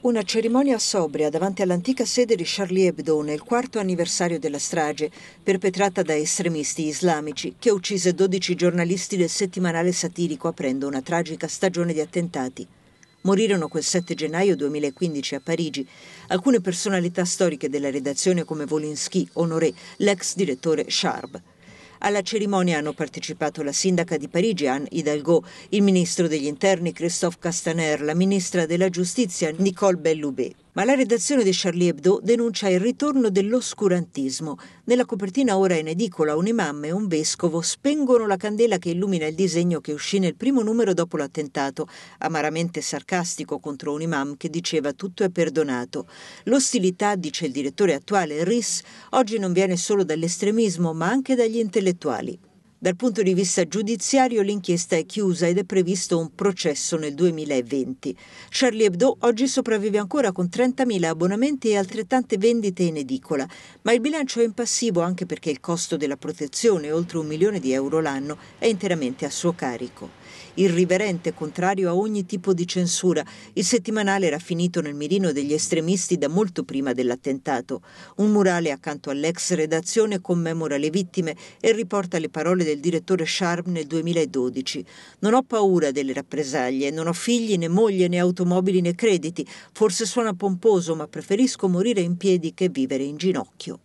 Una cerimonia sobria davanti all'antica sede di Charlie Hebdo nel quarto anniversario della strage, perpetrata da estremisti islamici, che uccise 12 giornalisti del settimanale satirico aprendo una tragica stagione di attentati. Morirono quel 7 gennaio 2015 a Parigi alcune personalità storiche della redazione come Volinsky, Honoré, l'ex direttore Sharp. Alla cerimonia hanno partecipato la sindaca di Parigi Anne Hidalgo, il ministro degli interni Christophe Castaner, la ministra della giustizia Nicole Belloubet ma la redazione di Charlie Hebdo denuncia il ritorno dell'oscurantismo. Nella copertina ora in edicola un'imam e un vescovo spengono la candela che illumina il disegno che uscì nel primo numero dopo l'attentato, amaramente sarcastico contro un imam che diceva tutto è perdonato. L'ostilità, dice il direttore attuale Riss, oggi non viene solo dall'estremismo ma anche dagli intellettuali. Dal punto di vista giudiziario l'inchiesta è chiusa ed è previsto un processo nel 2020. Charlie Hebdo oggi sopravvive ancora con 30.000 abbonamenti e altrettante vendite in edicola, ma il bilancio è impassivo anche perché il costo della protezione, oltre un milione di euro l'anno, è interamente a suo carico. Irriverente, contrario a ogni tipo di censura, il settimanale era finito nel mirino degli estremisti da molto prima dell'attentato. Un murale accanto all'ex redazione commemora le vittime e riporta le parole del direttore Sharp nel 2012. Non ho paura delle rappresaglie, non ho figli né moglie né automobili né crediti. Forse suona pomposo, ma preferisco morire in piedi che vivere in ginocchio.